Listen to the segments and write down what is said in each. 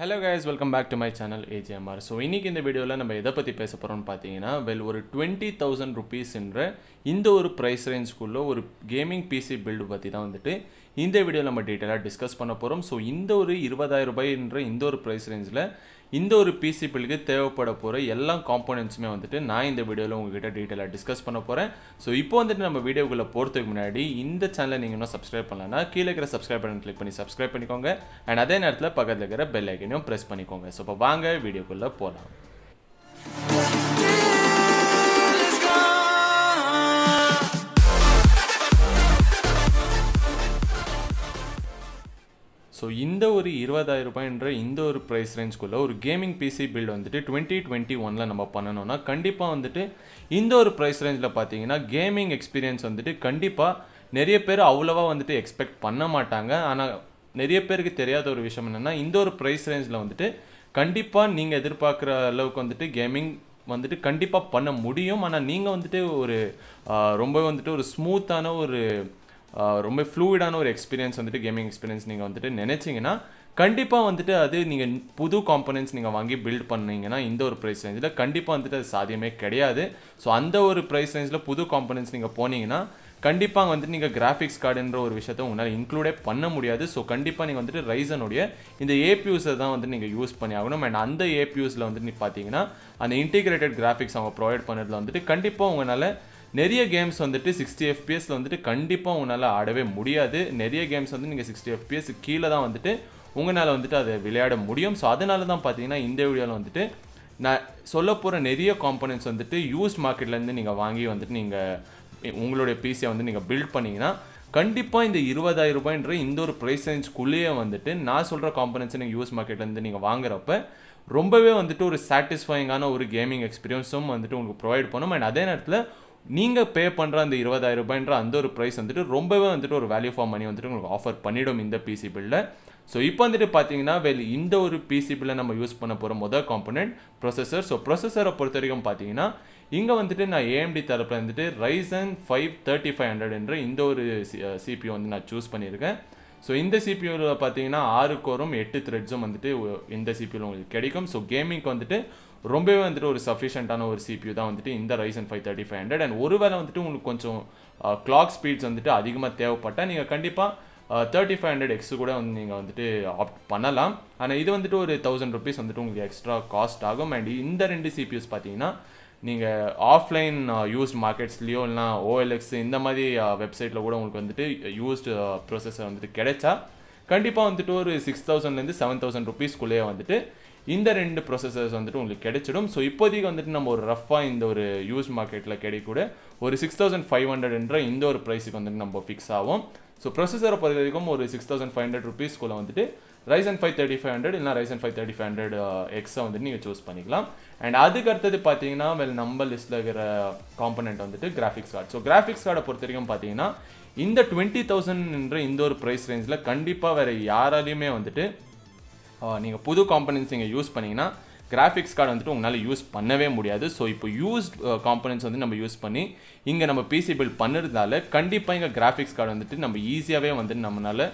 hello guys welcome back to my channel AGMR so இன்றைக்கி இந்த வீடியோவில் நம்ம எதை பற்றி பேச போகிறோம்னு பார்த்தீங்கன்னா வெல் ஒரு டுவெண்ட்டி தௌசண்ட் ருபீஸ்ன்ற இந்த ஒரு ப்ரைஸ் ரேஞ்சுக்குள்ளே ஒரு கேமிங் பிசி பில்டு பற்றி தான் வந்துட்டு இந்த வீடியோவில் நம்ம டீட்டெயிலாக டிஸ்கஸ் பண்ண போகிறோம் ஸோ இந்த ஒரு இருபதாயிரம் ரூபாய்ன்ற இந்த ஒரு ப்ரைஸ் ரேஞ்சில் இந்த ஒரு பிசி பில்லுக்கு தேவைப்பட போகிற எல்லா காம்போனன்ட்ஸுமே வந்துட்டு நான் இந்த வீடியோவில் உங்ககிட்ட டீட்டெயிலாக டிஸ்கஸ் பண்ண போகிறேன் ஸோ இப்போ வந்துட்டு நம்ம வீடியோக்குள்ளே போகிறதுக்கு முன்னாடி இந்த சேனலை நீங்கள் இன்னும் சப்ஸ்கிரைப் பண்ணலன்னா கீழே இருக்கிற சப்ஸ்கிரைப் பண்ணி கிளிக் பண்ணி சப்ஸ்கிரைப் பண்ணிக்கோங்க அண்ட் அதே நேரத்தில் பக்கத்தில் இருக்கிற பெல் ஐக்கனையும் ப்ரெஸ் பண்ணிக்கோங்க ஸோ இப்போ வாங்க வீடியோக்குள்ளே போகலாம் ஸோ இந்த ஒரு இருபதாயிரம் ரூபாய்ன்ற இந்த ஒரு ப்ரைஸ் ரேஞ்சுக்குள்ளே ஒரு கேமிங் பிசி பில்டு வந்துட்டு டுவெண்ட்டி டுவெண்ட்டி ஒனில் நம்ம பண்ணணும்னா கண்டிப்பாக வந்துட்டு இந்த ஒரு ப்ரைஸ் ரேஞ்சில் பார்த்தீங்கன்னா கேமிங் எக்ஸ்பீரியன்ஸ் வந்துட்டு கண்டிப்பாக நிறைய பேர் அவ்வளோவா வந்துட்டு எக்ஸ்பெக்ட் பண்ண மாட்டாங்க ஆனால் நிறைய பேருக்கு தெரியாத ஒரு விஷயம் என்னென்னா இந்த ஒரு ப்ரைஸ் ரேஞ்சில் வந்துட்டு கண்டிப்பாக நீங்கள் எதிர்பார்க்குற அளவுக்கு வந்துட்டு கேமிங் வந்துட்டு கண்டிப்பாக பண்ண முடியும் ஆனால் நீங்கள் வந்துட்டு ஒரு ரொம்ப வந்துட்டு ஒரு ஸ்மூத்தான ஒரு ரொம்ப ஃப்ளூயிடான ஒரு எக்ஸ்பீரியன்ஸ் வந்துட்டு கேமிங் எக்ஸ்பீரியன்ஸ் நீங்கள் வந்துட்டு நினச்சிங்கன்னா கண்டிப்பாக வந்துட்டு அது நீங்கள் புது காம்பனன்ஸ் நீங்கள் வாங்கி பில்ட் பண்ணிங்கன்னா இந்த ஒரு ப்ரைஸ் ரேஞ்சில் கண்டிப்பாக வந்துட்டு அது சாத்தியமே கிடையாது ஸோ அந்த ஒரு ப்ரைஸ் ரேஞ்சில் புது காம்பனன்ஸ் நீங்கள் போனீங்கன்னா கண்டிப்பாக வந்துட்டு நீங்கள் கிராஃபிக்ஸ் கார்டுன்ற ஒரு விஷயத்த உங்களால் இன்க்ளூடே பண்ண முடியாது ஸோ கண்டிப்பாக நீங்கள் வந்துட்டு ரைசனுடைய இந்த ஏபியூஸை தான் வந்துட்டு நீங்கள் யூஸ் பண்ணி ஆகணும் அண்ட் அந்த ஏபியூஸில் வந்துட்டு நீ பார்த்தீங்கன்னா அந்த இன்டிகிரேட்டட் கிராஃபிக்ஸ் அவங்க ப்ரொவைட் பண்ணுறதுல வந்துட்டு கண்டிப்பாக உங்களால் நிறைய கேம்ஸ் வந்துட்டு சிக்ஸ்டி எஃபிஎஸ்ல வந்துட்டு கண்டிப்பாக உங்களால் ஆடவே முடியாது நிறைய கேம்ஸ் வந்து நீங்கள் சிக்ஸ்டி எஃபிஎஸ் கீழே தான் வந்துட்டு உங்களால் வந்துட்டு அதை விளையாட முடியும் ஸோ அதனால தான் பார்த்தீங்கன்னா இந்த வீடியோவில் வந்துட்டு நான் சொல்ல போகிற நிறைய காம்பனன்ஸ் வந்துட்டு யூஸ்ட் மார்க்கெட்லேருந்து நீங்கள் வாங்கி வந்துட்டு நீங்கள் உங்களுடைய பிசியை வந்து நீங்கள் பில்ட் பண்ணிங்கன்னா கண்டிப்பாக இந்த இருபதாயிரம் ரூபாய்ன்ற இந்த ஒரு ப்ரைஸ் ரேஞ்ச்குள்ளேயே வந்துட்டு நான் சொல்கிற காம்பனன்ஸை நீங்கள் யூஸ் மார்க்கெட்லேருந்து நீங்கள் வாங்குறப்ப ரொம்பவே வந்துட்டு ஒரு சாட்டிஸ்ஃபைங்கான ஒரு கேமிங் எக்ஸ்பீரியன்ஸும் வந்துட்டு உங்களுக்கு ப்ரொவைட் பண்ணும் அண்ட் அதே நேரத்தில் நீங்கள் பே பண்ணுற அந்த இருபதாயிரம் ரூபாய்ன்ற அந்த ஒரு ப்ரைஸ் வந்துட்டு ரொம்பவே வந்துட்டு ஒரு வேல்யூ ஃபார் மணி வந்துட்டு உங்களுக்கு ஆஃபர் பண்ணிவிடும் இந்த பிசி பில்ல ஸோ இப்போ வந்துட்டு பார்த்தீங்கன்னா வெல் இந்த ஒரு பிசி பில்ல நம்ம யூஸ் பண்ண போகிற முதல் காம்பனண்ட் ப்ரொசஸர் ஸோ ப்ரொசஸரை பொறுத்த வரைக்கும் பார்த்தீங்கன்னா இங்கே வந்துட்டு நான் ஏஎம்டி தரப்பில் வந்துட்டு Ryzen five thirty five hundred என்ற இந்த ஒரு சிபியூ வந்து நான் சூஸ் பண்ணியிருக்கேன் ஸோ இந்த சிபியூவில் பார்த்தீங்கன்னா ஆறு கோரும் எட்டு த்ரெட்ஸும் வந்துட்டு இந்த சிபியூவில் உங்களுக்கு கிடைக்கும் ஸோ கேமிங்க்கு வந்துட்டு ரொம்பவே வந்துட்டு ஒரு சஃபிஷியண்ட்டான ஒரு சிபியூ தான் வந்துட்டு இந்த Ryzen five thirty five hundred and வேலை வந்துட்டு உங்களுக்கு கொஞ்சம் கிளாக் ஸ்பீட்ஸ் வந்துட்டு அதிகமாக தேவைப்பட்டால் நீங்கள் கண்டிப்பாக தேர்ட்டி ஃபைவ் ஹண்ட்ரட் எக்ஸு கூட வந்து நீங்கள் வந்துட்டு ஆப்ட் பண்ணலாம் ஆனால் இது வந்துட்டு ஒரு தௌசண்ட் ருபீஸ் வந்துட்டு உங்களுக்கு எக்ஸ்ட்ரா காஸ்ட் ஆகும் அண்ட் இந்த ரெண்டு சிபியூஸ் பார்த்தீங்கன்னா நீங்கள் ஆஃப்லைன் யூஸ்ட் மார்க்கெட்ஸ்லேயோ இல்லைனா ஓஎல்எக்ஸ் இந்த மாதிரி வெப்சைட்டில் கூட உங்களுக்கு வந்துட்டு யூஸ்டு ப்ரொசஸர் வந்துட்டு கிடைச்சா கண்டிப்பாக வந்துட்டு ஒரு சிக்ஸ் தௌசண்ட்லேருந்து செவன் தௌசண்ட் ருபீஸ்க்குள்ளேயே வந்துட்டு இந்த ரெண்டு ப்ரொசஸர்ஸ் வந்துட்டு உங்களுக்கு கிடைச்சிடும் ஸோ இப்போதைக்கு வந்துட்டு நம்ம ஒரு ரஃபாக இந்த ஒரு யூஸ் மார்க்கெட்டில் கிடைக்கூட ஒரு சிக்ஸ் தௌசண்ட் ஃபைவ் ஹண்ட்ரட்ன்ற இந்த ஒரு ப்ரைஸுக்கு வந்துட்டு நம்ம ஃபிக்ஸ் ஆகும் ஸோ ப்ரொசஸரை பொறுத்த வரைக்கும் ஒரு சிக்ஸ் தௌசண்ட் ஃபைவ் ஹண்ட்ரட் ருபீஸ்க்குள்ளே வந்துட்டு Ryzen five thirty five hundred இல்லை Ryzen five thirty five hundred எக்ஸை வந்துட்டு நீங்கள் சூஸ் பண்ணிக்கலாம் அண்ட் அதுக்கு அடுத்தது பார்த்தீங்கன்னா வெல் நம்ம லிஸ்ட்டில் இருக்கிற காம்பனெண்ட் வந்துட்டு கிராஃபிக்ஸ் கார்டு ஸோ கிராஃபிக்ஸ் கார்டை பொறுத்த வரைக்கும் பார்த்தீங்கன்னா இந்த டுவெண்ட்டி தௌசண்ட்ன்ற இந்த ஒரு ப்ரைஸ் ரேஞ்சில் கண்டிப்பாக வேறு யாராலையுமே வந்துட்டு நீங்கள் புது காம்பனன்ஸ் நீங்கள் யூஸ் பண்ணிங்கன்னா கிராஃபிக்ஸ் கார்டு வந்துட்டு உங்களால் யூஸ் பண்ணவே முடியாது ஸோ இப்போ யூஸ்ட் காம்பனன்ஸ் வந்து நம்ம யூஸ் பண்ணி இங்கே நம்ம பிசி பில் பண்ணுறதால கண்டிப்பாக இங்கே கிராஃபிக்ஸ் கார்டு வந்துட்டு நம்ம ஈஸியாகவே வந்துட்டு நம்மளால்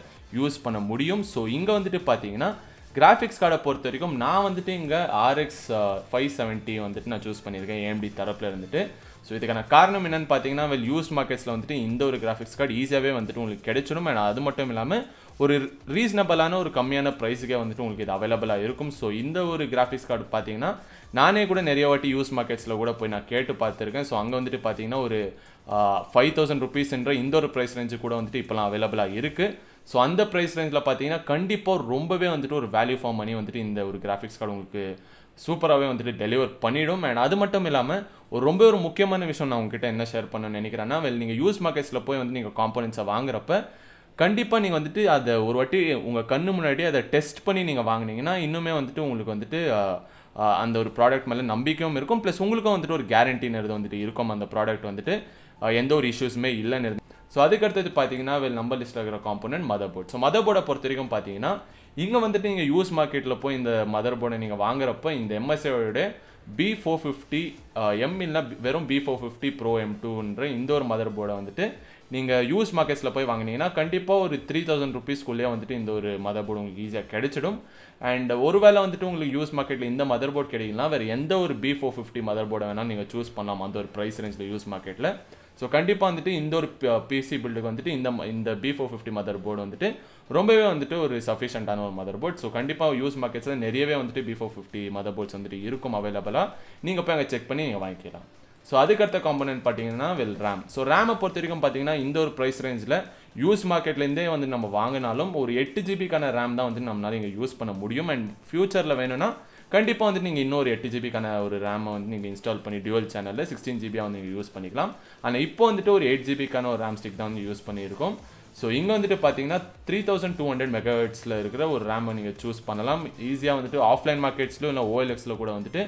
யூஸ் பண்ண முடியும் ஸோ இங்கே வந்துட்டு பார்த்தீங்கன்னா கிராஃபிக்ஸ் கார்டை பொறுத்த வரைக்கும் நான் வந்துட்டு இங்கே ஆர்எக்ஸ் ஃபைவ் செவன்ட்டி வந்துட்டு நான் சூஸ் பண்ணியிருக்கேன் ஏஎம்டி தரப்பில் இருந்துட்டு ஸோ இதுக்கான காரணம் என்னென்னு பார்த்தீங்கன்னா வெல் யூஸ்ட் மார்க்கெட்ஸில் வந்துட்டு இந்த ஒரு கிராஃபிக்ஸ் கார்டு ஈஸியாகவே வந்துட்டு உங்களுக்கு கிடைச்சிடும் அண்ட் அது மட்டும் இல்லாமல் ஒரு ரீசனபிளான ஒரு கம்மியான ப்ரைஸுக்கே வந்துட்டு உங்களுக்கு இது அவைலபிளாக இருக்கும் ஸோ இந்த ஒரு கிராஃபிக்ஸ் கார்டு பார்த்தீங்கன்னா நானே கூட நிறைய வாட்டி யூஸ் மார்க்கெட்ஸில் கூட போய் நான் கேட்டு பார்த்துருக்கேன் ஸோ அங்கே வந்துட்டு பார்த்தீங்கன்னா ஒரு ஃபைவ் தௌசண்ட் ருபீஸ்ன்ற இந்த ஒரு ப்ரைஸ் ரேஞ்சு கூட வந்துட்டு இப்போலாம் அவைலபிளாக இருக்குது ஸோ அந்த ப்ரைஸ் ரேஞ்சில் பார்த்தீங்கன்னா கண்டிப்பாக ரொம்பவே வந்துட்டு ஒரு வேல்யூ ஃபார் மணி வந்துட்டு இந்த ஒரு கிராஃபிக்ஸ் கார்டு உங்களுக்கு சூப்பராகவே வந்துட்டு டெலிவர் பண்ணிவிடும் அண்ட் அது மட்டும் இல்லாமல் ஒரு ரொம்ப ஒரு முக்கியமான விஷயம் நான் உங்ககிட்ட என்ன ஷேர் பண்ணணும்னு நினைக்கிறேன்னா வெல் நீங்கள் யூஸ் மார்க்கெட்ஸில் போய் வந்து நீங்கள் காம்போனன்ட்ஸை வாங்குறப்ப கண்டிப்பாக நீங்கள் வந்துட்டு அதை ஒரு வாட்டி உங்கள் கண்ணு முன்னாடி அதை டெஸ்ட் பண்ணி நீங்கள் வாங்கினீங்கன்னா இன்னுமே வந்துட்டு உங்களுக்கு வந்துட்டு அந்த ஒரு ப்ராடக்ட் மேலே நம்பிக்கையும் இருக்கும் ப்ளஸ் உங்களுக்கும் வந்துட்டு ஒரு கேரண்டினது வந்துட்டு இருக்கும் அந்த ப்ராடக்ட் வந்துட்டு எந்த ஒரு இஷ்யூஸுமே இல்லைன்னு ஸோ அதுக்கடுத்தது பார்த்தீங்கன்னா வெல் நம்பர் லிஸ்ட்டில் இருக்கிற காம்போனன்ட் மதர் போர்ட் ஸோ மதர் போர்டை பொறுத்த வரைக்கும் பார்த்தீங்கன்னா இங்கே வந்துட்டு நீங்கள் யூஸ் மார்க்கெட்டில் போய் இந்த மதர் போர்டை நீங்கள் வாங்குறப்போ இந்த எம்எஸ்ஏயோட பி ஃபோர் ஃபிஃப்டி எம் இல்லை வெறும் B four fifty pro M டூன்ற இந்த ஒரு மதர் போர்டை வந்துட்டு நீங்கள் யூஸ் மார்க்கெட்ஸில் போய் வாங்கினீங்கன்னா கண்டிப்பாக ஒரு த்ரீ தௌசண்ட் ருபீஸ்க்குள்ளேயே வந்துட்டு இந்த ஒரு மதர் போர்டு உங்களுக்கு ஈஸியாக கிடைச்சிடும் அண்ட் ஒரு வேளை வந்துட்டு உங்களுக்கு யூஸ் மார்க்கெட்டில் இந்த மதர் போர்டு கிடைக்கலாம் வேறு எந்த ஒரு பி ஃபோர் ஃபிஃப்டி மதர் போர்டை வேணால் நீங்கள் சூஸ் பண்ணலாம் அந்த ஒரு ப்ரைஸ் ரேஞ்சில் யூஸ் மார்க்கெட்டில் ஸோ கண்டிப்பாக வந்துட்டு இந்த ஒரு பிசி பில்டுக்கு வந்துட்டு இந்த இந்த B four fifty motherboard வந்துட்டு ரொம்பவே வந்துட்டு ஒரு சஃபிஷியண்டான ஒரு மதர் போர்ட் ஸோ கண்டிப்பாக யூஸ் மார்க்கெட்ஸில் நிறையவே வந்துட்டு B four fifty motherboards வந்துட்டு இருக்கும் அவைலபிளாக நீங்கள் போய் அங்கே செக் பண்ணி நீங்கள் வாங்கிக்கலாம் ஸோ அதுக்கடுத்த காம்பனன்ட் பார்த்தீங்கன்னா வெல் ரேம் ஸோ ரேமை பொறுத்த வரைக்கும் பார்த்தீங்கன்னா இந்த ஒரு ப்ரைஸ் ரேஞ்சில் யூஸ் மார்க்கெட்லேருந்தே வந்து நம்ம வாங்கினாலும் ஒரு எட்டு ஜிபிக்கான ரேம் தான் வந்து நம்மளால் இங்கே யூஸ் பண்ண முடியும் அண்ட் ஃப்யூச்சரில் வேணும்னா கண்டிப்பாக வந்து நீங்கள் இன்னொரு எட்டு ஜிபிக்கான ஒரு ரேமை வந்து நீங்கள் இன்ஸ்டால் பண்ணி டியூவல் சேனலில் சிக்ஸ்டீன் ஜிபியாக வந்து நீங்கள் யூஸ் பண்ணிக்கலாம் ஆனால் இப்போ வந்துட்டு ஒரு எயிட் ஜிபிக்கான ஒரு ரேம் ஸ்டிக் தான் வந்து யூஸ் பண்ணியிருக்கோம் ஸோ இங்கே வந்துட்டு பார்த்தீங்கன்னா த்ரீ தௌசண்ட் டூ ஹண்ட்ரட் மெகாஹெட்ஸில் இருக்கிற ஒரு ரேமை நீங்கள் சூஸ் பண்ணலாம் ஈஸியாக வந்துட்டு ஆஃப்லைன் மார்க்கெட்ஸ்லையும் இல்லை ஓஎல்எக்ஸில் கூட வந்துட்டு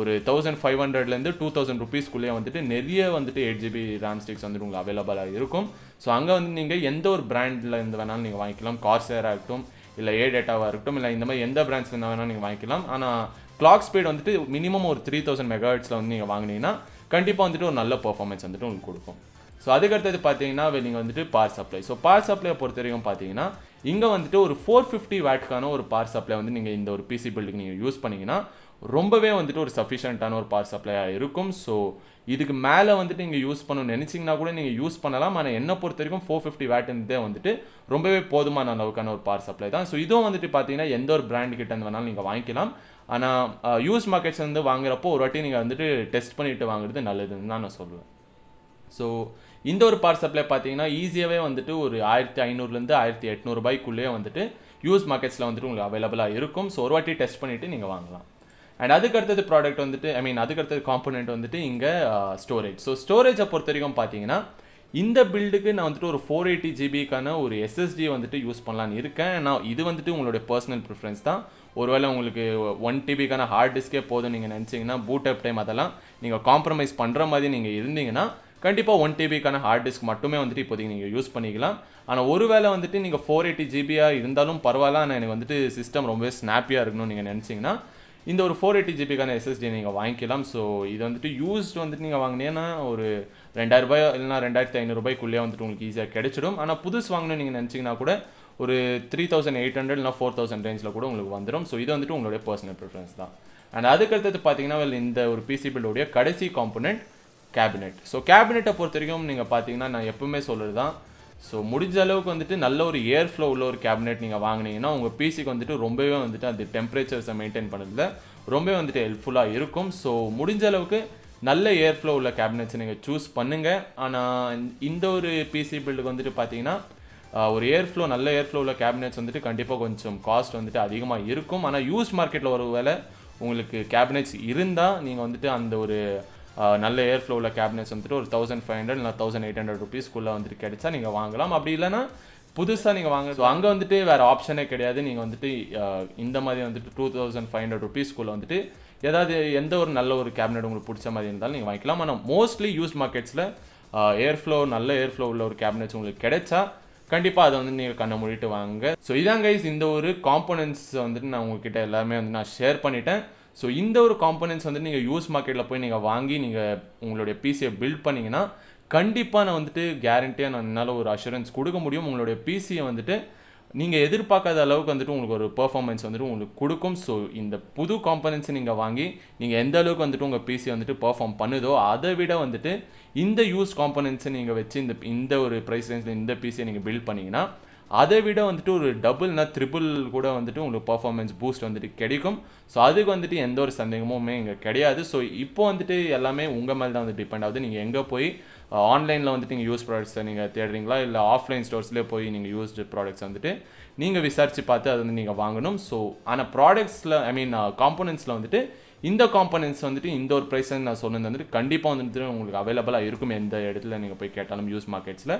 ஒரு தௌசண்ட் ஃபைவ் ஹண்ட்ரட்லேருந்து டூ தௌசண்ட் ருபீஸ்க்குள்ளேயே வந்துட்டு நிறைய வந்துட்டு எயிட் ஜிபி ரேம் ஸ்டிக்ஸ் வந்துட்டு உங்களுக்கு அவைலபிளாக இருக்கும் ஸோ அங்கே வந்து நீங்கள் எந்த ஒரு பிராண்டில் இருந்து வேணாலும் நீங்கள் வாங்கிக்கலாம் கார்சேர் ஆகட்டும் இல்லை ஏ டேட்டாவாக இருக்கட்டும் இல்லை இந்த மாதிரி எந்த பிராண்ட்ஸ் வேணால் நீங்கள் வாங்கிக்கலாம் ஆனால் கிளாக் ஸ்பீட் வந்துட்டு மினிமம் ஒரு த்ரீ தௌசண்ட் மெகாஹெட்ஸில் வந்து நீங்கள் வாங்கினீங்கன்னா கண்டிப்பாக வந்துட்டு ஒரு நல்ல பர்ஃபார்மன்ஸ் வந்துட்டு உங்களுக்கு கொடுக்கும் ஸோ அதுக்கடுத்தது பார்த்தீங்கன்னா நீங்கள் வந்துட்டு power supply so power supply பொறுத்த வரைக்கும் பார்த்தீங்கன்னா இங்கே வந்துட்டு ஒரு ஃபோர் ஃபிஃப்டி வேட்க்கான ஒரு பார் சப்ளை வந்து நீங்கள் இந்த ஒரு பிசி பில்டுக்கு நீங்கள் யூஸ் பண்ணிங்கன்னா ரொம்பவே வந்துட்டு ஒரு சஃபிஷியண்ட்டான ஒரு பவர் சப்ளையாக இருக்கும் ஸோ இதுக்கு மேலே வந்துட்டு நீங்கள் யூஸ் பண்ணணும்னு நினச்சிங்கன்னா கூட நீங்கள் யூஸ் பண்ணலாம் ஆனால் என்னை பொறுத்த வரைக்கும் ஃபோர் ஃபிஃப்டி வேட்டுன்றதே வந்துட்டு ரொம்பவே போதுமான அளவுக்கான ஒரு பவர் சப்ளை தான் ஸோ இதுவும் வந்துட்டு பார்த்தீங்கன்னா எந்த ஒரு பிராண்ட் கிட்ட வேணாலும் நீங்கள் வாங்கிக்கலாம் ஆனால் யூஸ் மார்க்கெட்ஸ் வந்து வாங்குறப்போ ஒரு வாட்டி நீங்கள் வந்துட்டு டெஸ்ட் பண்ணிவிட்டு வாங்குறது நல்லதுன்னு தான் நான் சொல்லுவேன் ஸோ இந்த ஒரு பவர் சப்ளை பார்த்தீங்கன்னா ஈஸியாகவே வந்துட்டு ஒரு ஆயிரத்தி ஐநூறுலேருந்து ஆயிரத்தி எட்நூறுபாய்க்குள்ளேயே வந்துட்டு யூஸ் மார்க்கெட்ஸில் வந்துட்டு உங்களுக்கு அவைலபிளாக இருக்கும் ஸோ ஒரு வாட்டி டெஸ்ட் பண்ணிவிட்டு நீங்கள் வாங்கலாம் அண்ட் அதுக்கு அடுத்தது ப்ராடக்ட் வந்துட்டு ஐ மீன் அதுக்கு அடுத்தது காம்பனெண்ட் வந்துட்டு இங்கே ஸ்டோரேஜ் uh, ஸோ ஸ்டோரேஜை பொறுத்த வரைக்கும் பார்த்தீங்கன்னா இந்த பில்டுக்கு நான் வந்துட்டு ஒரு ஃபோர் எயிட்டி ஜிபிக்கான ஒரு எஸ்எஸ்டி வந்துட்டு யூஸ் பண்ணலான்னு இருக்கேன் நான் இது வந்துட்டு உங்களுடைய பர்சனல் ப்ரிஃபரன்ஸ் தான் ஒருவேளை உங்களுக்கு ஒன் டிபிக்கான ஹார்ட் டிஸ்கே போதும் நீங்கள் நினச்சிங்கன்னா பூட் அப் டைம் அதெல்லாம் நீங்கள் காம்ப்ரமைஸ் பண்ணுற மாதிரி நீங்கள் இருந்தீங்கன்னா கண்டிப்பாக ஒன் டிபிக்கான ஹார்ட் டிஸ்க் மட்டுமே வந்துட்டு இப்போதைக்கு நீங்கள் யூஸ் பண்ணிக்கலாம் ஆனால் ஒரு வேளை வந்துட்டு நீங்கள் ஃபோர் எயிட்டி ஜிபியாக இருந்தாலும் பரவாயில்ல ஆனால் எனக்கு வந்துட்டு சிஸ்டம் ரொம்பவே ஸ்னாப்பியாக இருக்கணும்னு நீங்கள் நினச்சிங்கன்னா இந்த ஒரு ஃபோர் எயிட்டி ஜிபிக்கான எஸ்எஸ்டி நீங்கள் வாங்கிக்கலாம் ஸோ இது வந்துட்டு யூஸ்ட் வந்துட்டு நீங்கள் வாங்கினீங்கன்னா ஒரு ரெண்டாயிரரூபாயோ இல்லைனா ரெண்டாயிரத்தி ஐநூறுபாய்க்குள்ளேயே வந்துட்டு உங்களுக்கு ஈஸியாக கிடைச்சிடும் ஆனால் புதுசு வாங்கணும்னு நீங்கள் நினச்சிங்கன்னா கூட ஒரு த்ரீ தௌசண்ட் எயிட் ஹண்ட்ரட் இல்லை ஃபோர் தௌசண்ட் ரேஞ்சில் கூட உங்களுக்கு வந்துடும் ஸோ இது வந்துட்டு உங்களுடைய பர்சனல் ப்ரிஃபரன்ஸ் தான் அண்ட் அதுக்கடுத்தது பார்த்தீங்கன்னா இந்த ஒரு பிசி பில்டோடைய கடைசி காம்போனெண்ட் கேபினெட் ஸோ கேபினெட்டை பொறுத்த வரைக்கும் நீங்கள் பார்த்தீங்கன்னா நான் எப்பவுமே சொல்கிறது தான் ஸோ முடிஞ்ச அளவுக்கு வந்துட்டு நல்ல ஒரு ஏர் ஃப்ளோ உள்ள ஒரு கேபினெட் நீங்கள் வாங்கினீங்கன்னா உங்கள் பிசிக்கு வந்துட்டு ரொம்பவே வந்துட்டு அது டெம்பரேச்சர்ஸை மெயின்டைன் பண்ணுறதுல ரொம்பவே வந்துட்டு ஹெல்ப்ஃபுல்லாக இருக்கும் ஸோ முடிஞ்ச அளவுக்கு நல்ல ஏர் ஃப்ளோ உள்ள கேபினெட்ஸ் நீங்கள் சூஸ் பண்ணுங்கள் ஆனால் இந்த ஒரு பிசி பில்டுக்கு வந்துட்டு பார்த்தீங்கன்னா ஒரு ஏர் ஃப்ளோ நல்ல ஏர் ஃப்ளோ உள்ள கேபினெட்ஸ் வந்துட்டு கண்டிப்பாக கொஞ்சம் காஸ்ட் வந்துட்டு அதிகமாக இருக்கும் ஆனால் யூஸ்ட் மார்க்கெட்டில் ஒரு வேலை உங்களுக்கு கேபினெட்ஸ் இருந்தால் நீங்கள் வந்துட்டு அந்த ஒரு நல்ல ஏர் ஃப்ளோவில் கேபினட்ஸ் வந்துட்டு ஒரு தௌசண்ட் ஃபைவ் ஹண்ட்ரட் இல்லை தௌசண்ட் எயிட் ஹண்ட்ரட் ருபீஸ்க்குள்ளே வந்துட்டு கிடைச்சா நீங்கள் வாங்கலாம் அப்படி இல்லைனா புதுசாக நீங்கள் வாங்க ஸோ அங்கே வந்துட்டு வேறு ஆப்ஷனே கிடையாது நீங்கள் வந்துட்டு இந்த மாதிரி வந்துட்டு டூ தௌசண்ட் ஃபைவ் ஹண்ட்ரட் ருபீஸ்க்குள்ளே வந்துட்டு ஏதாவது எந்த ஒரு நல்ல ஒரு கேபினட் உங்களுக்கு பிடிச்ச மாதிரி இருந்தாலும் நீங்கள் வாங்கிக்கலாம் ஆனால் மோஸ்ட்லி யூஸ் மார்க்கெட்ஸில் ஏர் ஃப்ளோ நல்ல ஏர் ஃப்ளோ உள்ள ஒரு கேபினட்ஸ் உங்களுக்கு கிடைச்சா கண்டிப்பாக அதை வந்து நீங்கள் கண்ணை மூடிட்டு வாங்க ஸோ இதான் கைஸ் இந்த ஒரு காம்போனன்ட்ஸ் வந்துட்டு நான் உங்ககிட்ட எல்லாருமே வந்து நான் ஷேர் பண்ணிட்டேன் ஸோ இந்த ஒரு காம்பனன்ஸ் வந்து நீங்கள் யூஸ் மார்க்கெட்டில் போய் நீங்கள் வாங்கி நீங்கள் உங்களுடைய பிசியை பில்ட் பண்ணிங்கன்னா கண்டிப்பாக நான் வந்துட்டு கேரண்டியாக நான் என்னால் ஒரு அஷூரன்ஸ் கொடுக்க முடியும் உங்களுடைய பிசியை வந்துட்டு நீங்கள் எதிர்பார்க்காத அளவுக்கு வந்துட்டு உங்களுக்கு ஒரு பெர்ஃபார்மன்ஸ் வந்துட்டு உங்களுக்கு கொடுக்கும் ஸோ இந்த புது காம்பனன்ஸை நீங்கள் வாங்கி நீங்கள் எந்த அளவுக்கு வந்துட்டு உங்கள் பிசி வந்துட்டு பெர்ஃபார்ம் பண்ணுதோ அதை விட வந்துட்டு இந்த யூஸ் காம்பனன்ஸை நீங்கள் வச்சு இந்த இந்த ஒரு ப்ரைஸ் ரேஞ்சில் இந்த பிசியை நீங்கள் பில்ட் பண்ணிங்கன்னா அதை விட வந்துட்டு ஒரு டபுள்னா த்ரிபிள் கூட வந்துட்டு உங்களுக்கு பர்ஃபார்மன்ஸ் பூஸ்ட் வந்துட்டு கிடைக்கும் ஸோ அதுக்கு வந்துட்டு எந்த ஒரு சந்தேகமுமே இங்கே கிடையாது ஸோ இப்போ வந்துட்டு எல்லாமே உங்கள் மேலே தான் வந்து டிபெண்ட் ஆகுது நீங்கள் எங்கே போய் ஆன்லைனில் வந்துட்டு நீங்கள் யூஸ் ப்ராடக்ட்ஸை நீங்கள் தேடுறீங்களா இல்லை ஆஃப்லைன் ஸ்டோர்ஸ்லேயே போய் நீங்கள் யூஸ்டு ப்ராடக்ட்ஸ் வந்துட்டு நீங்கள் விசாரித்து பார்த்து அதை வந்து நீங்கள் வாங்கணும் ஸோ ஆனால் ப்ராடக்ட்ஸில் ஐ மீன் காம்போனன்ஸில் வந்துட்டு இந்த காம்போனன்ஸ் வந்துட்டு இந்த ஒரு ப்ரைஸ் நான் சொன்னது வந்துட்டு கண்டிப்பாக வந்துட்டு உங்களுக்கு அவைலபிளாக இருக்கும் எந்த இடத்துல நீங்கள் போய் கேட்டாலும் யூஸ் மார்க்கெட்ஸில்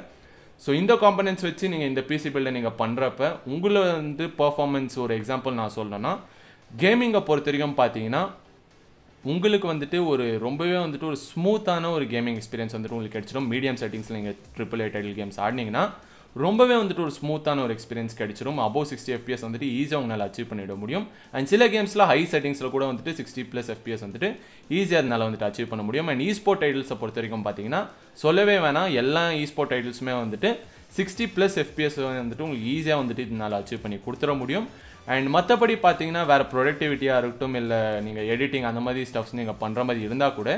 ஸோ இந்த காம்பனன்ஸ் வச்சு நீங்கள் இந்த பிசி பில்டை நீங்கள் பண்ணுறப்ப உங்களை வந்து பர்ஃபார்மன்ஸ் ஒரு எக்ஸாம்பிள் நான் சொல்லணும்னா கேமிங்கை பொறுத்த வரைக்கும் பார்த்தீங்கன்னா உங்களுக்கு வந்துட்டு ஒரு ரொம்பவே வந்துட்டு ஒரு ஸ்மூத்தான ஒரு கேமிங் எக்ஸ்பீரியன்ஸ் வந்துட்டு உங்களுக்கு கிடச்சிடும் மீடியம் செட்டிங்ஸில் நீங்கள் ட்ரிபிள் ஏ டைட்டில் கேம்ஸ் ஆடினீங்கன்னா ரொம்பவே வந்துட்டு ஒரு ஸ்மூத்தான ஒரு எக்ஸ்பீரியன்ஸ் கிடைச்சிரும் அபோவ் சிக்ஸ்டி எஃபிஎஸ் வந்துட்டு ஈஸியாக உங்களால் அச்சீவ் பண்ணிட முடியும் அண்ட் சில கேம்ஸில் ஹை செட்டிங்ஸில் கூட வந்துட்டு சிக்ஸ்டி ப்ளஸ் எஃபிஎஸ் வந்துட்டு ஈஸியாக அதனால் வந்துட்டு அச்சீவ் பண்ண முடியும் அண்ட் ஈஸ்போர்ட் டைட்டில்ஸை பொறுத்த வரைக்கும் பார்த்தீங்கன்னா சொல்லவே வேணாம் எல்லா ஈஸ்போர்ட் டைட்டில்ஸுமே வந்துட்டு சிக்ஸ்டி ப்ளஸ் எஃபிஎஸ் வந்துட்டு உங்களுக்கு ஈஸியாக வந்துட்டு இதனால் அச்சீவ் பண்ணி கொடுத்துட முடியும் அண்ட் மற்றபடி பார்த்தீங்கன்னா வேறு ப்ரொடக்டிவிட்டியாக இருக்கட்டும் இல்லை நீங்கள் எடிட்டிங் அந்த மாதிரி ஸ்டஃப்ஸ் நீங்கள் பண்ணுற மாதிரி இருந்தால் கூட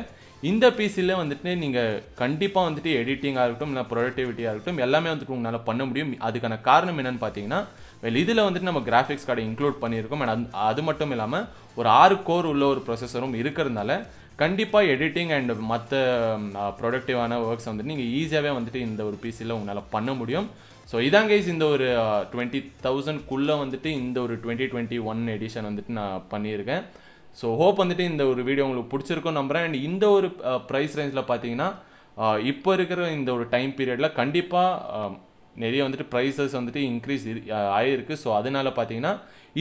இந்த பிசியில் வந்துட்டு நீங்கள் கண்டிப்பாக வந்துட்டு எடிட்டிங்காக இருக்கட்டும் இல்லை ப்ரொடக்டிவிட்டியாக இருக்கட்டும் எல்லாமே வந்துட்டு உங்களால் பண்ண முடியும் அதுக்கான காரணம் என்னென்னு பார்த்தீங்கன்னா வெல் இதில் வந்துட்டு நம்ம கிராஃபிக்ஸ் கார்டை இன்க்ளூட் பண்ணியிருக்கோம் அண்ட் அது மட்டும் இல்லாமல் ஒரு ஆறு கோர் உள்ள ஒரு ப்ரொசஸரும் இருக்கிறதுனால கண்டிப்பாக எடிட்டிங் அண்ட் மற்ற ப்ரொடக்டிவான ஒர்க்ஸ் வந்துட்டு நீங்கள் ஈஸியாகவே வந்துட்டு இந்த ஒரு பிசியில் உங்களால் பண்ண முடியும் ஸோ இதான் கைஸ் இந்த ஒரு டுவெண்ட்டி தௌசண்ட்குள்ளே வந்துட்டு இந்த ஒரு டுவெண்ட்டி டுவெண்ட்டி ஒன் எடிஷன் வந்துட்டு நான் பண்ணியிருக்கேன் ஸோ ஹோப் வந்துட்டு இந்த ஒரு வீடியோ உங்களுக்கு பிடிச்சிருக்கும் நம்புகிறேன் அண்ட் இந்த ஒரு ப்ரைஸ் ரேஞ்சில் பார்த்தீங்கன்னா இப்போ இருக்கிற இந்த ஒரு டைம் பீரியடில் கண்டிப்பாக நிறைய வந்துட்டு ப்ரைஸஸ் வந்துட்டு இன்க்ரீஸ் ஆகிருக்கு ஸோ அதனால் பார்த்தீங்கன்னா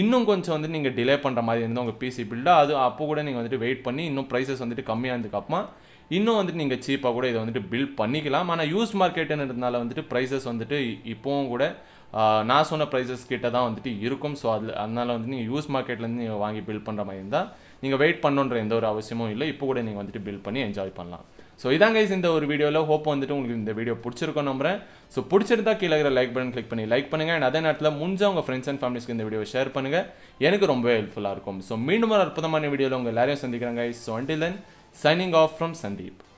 இன்னும் கொஞ்சம் வந்துட்டு நீங்கள் டிலே பண்ணுற மாதிரி இருந்தால் உங்கள் பிசி பில்டாக அது அப்போ கூட நீங்கள் வந்துட்டு வெயிட் பண்ணி இன்னும் ப்ரைஸஸ் வந்துட்டு கம்மியானதுக்கப்புறமா இன்னும் வந்துட்டு நீங்கள் சீப்பாக கூட இதை வந்துட்டு பில் பண்ணிக்கலாம் ஆனால் யூஸ் மார்க்கெட்டுன்னு இருந்தால வந்துட்டு ப்ரைஸஸ் வந்துட்டு இப்போவும் கூட நான் சொன்ன ப்ரைஸஸ் கிட்ட தான் வந்துட்டு இருக்கும் ஸோ அதில் அதனால் வந்து நீங்கள் யூஸ் மார்க்கெட்லேருந்து நீங்கள் வாங்கி பில் பண்ணுற மாதிரி இருந்தால் நீங்கள் வெயிட் பண்ணுன்ற எந்த ஒரு அவசியமும் இல்லை இப்போ கூட நீங்கள் வந்துட்டு பில் பண்ணி என்ஜாய் பண்ணலாம் ஸோ இதான் கைஸ் இந்த ஒரு வீடியோவில் ஹோப் வந்துட்டு உங்களுக்கு இந்த வீடியோ பிடிச்சிருக்கோம் நம்புறேன் ஸோ பிடிச்சிருந்தா கீழே இருக்கிற லைக் பட்டன் கிளிக் பண்ணி லைக் பண்ணுங்கள் அண்ட் அதே நேரத்தில் முடிஞ்ச உங்கள் ஃப்ரெண்ட்ஸ் அண்ட் ஃபேமிலிஸ்க்கு இந்த வீடியோ ஷேர் பண்ணுங்கள் எனக்கு ரொம்பவே ஹெல்ப்ஃபுல்லாக இருக்கும் ஸோ மீண்டும் ஒரு அற்புதமான வீடியோவில் உங்கள் எல்லாரையும் சந்திக்கிறேன் guys so until then signing off from Sandeep